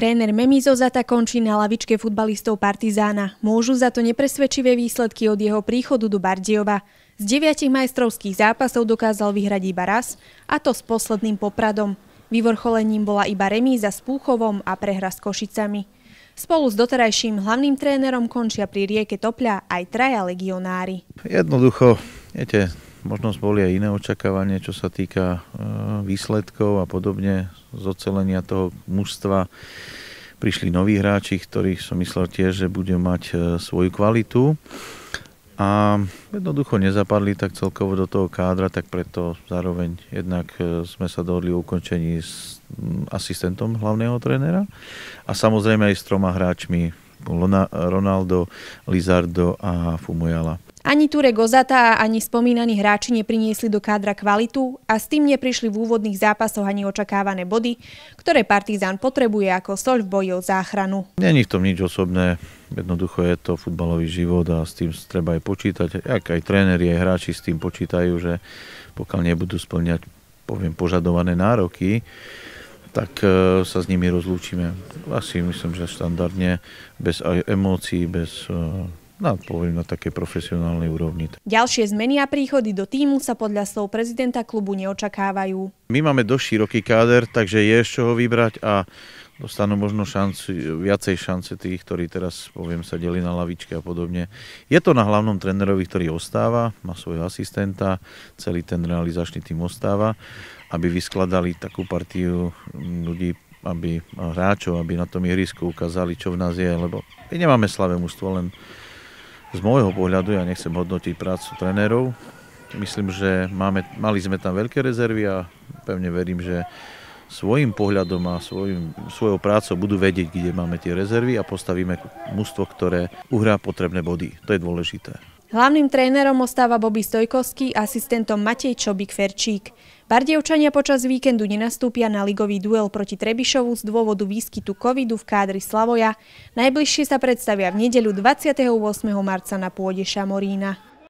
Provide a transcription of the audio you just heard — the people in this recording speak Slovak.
Tréner Memizo Zata končí na lavičke futbalistov Partizána. Môžu za to nepresvedčivé výsledky od jeho príchodu do Bardiova. Z deviatich majstrovských zápasov dokázal vyhrať iba raz, a to s posledným popradom. Vyvorcholením bola iba remíza s Púchovom a prehra s Košicami. Spolu s doterajším hlavným trénerom končia pri rieke Topľa aj traja legionári. Jednoducho, viete, Možno boli aj iné očakávanie, čo sa týka e, výsledkov a podobne z ocelenia toho mužstva. Prišli noví hráči, ktorých som myslel tiež, že bude mať e, svoju kvalitu a jednoducho nezapadli tak celkovo do toho kádra, tak preto zároveň jednak e, sme sa dohodli o ukončení s asistentom hlavného trénera a samozrejme aj s troma hráčmi Ronaldo, Lizardo a Fumujala. Ani Ture Gozata a ani spomínaní hráči nepriniesli do kádra kvalitu a s tým neprišli v úvodných zápasoch ani očakávané body, ktoré Partizán potrebuje ako soľ v boji o záchranu. Není v tom nič osobné, jednoducho je to futbalový život a s tým treba aj počítať. Ak aj tréneri, aj hráči s tým počítajú, že pokiaľ nebudú splňať poviem, požadované nároky, tak e, sa s nimi rozlúčime. Asi myslím, že štandardne, bez emócií, bez e, na, no, poviem, na takej profesionálnej úrovni. Ďalšie zmeny a príchody do týmu sa podľa slov prezidenta klubu neočakávajú. My máme dosť široký káder, takže je z čoho vybrať a dostanú možno šancu, viacej šance tých, ktorí teraz, poviem, sa delí na lavičke a podobne. Je to na hlavnom trénerovi, ktorý ostáva, má svojho asistenta, celý ten realizačný tým ostáva, aby vyskladali takú partiu ľudí aby hráčov, aby na tom ihrisku ukázali, čo v nás je, lebo my nemáme slavé mústvo, len z môjho pohľadu, ja nechcem hodnotiť prácu trénerov, myslím, že máme, mali sme tam veľké rezervy a pevne verím, že svojim pohľadom a svojim, svojou prácou budú vedieť, kde máme tie rezervy a postavíme mužstvo, ktoré uhrá potrebné body. To je dôležité. Hlavným trénerom ostáva Bobby Stojkovský, asistentom Matej Čobik Ferčík. Bardejovčania počas víkendu nenastúpia na ligový duel proti Trebišovu z dôvodu výskytu covidu v kádri Slavoja. Najbližšie sa predstavia v nedeľu 28. marca na pôde Šamorína.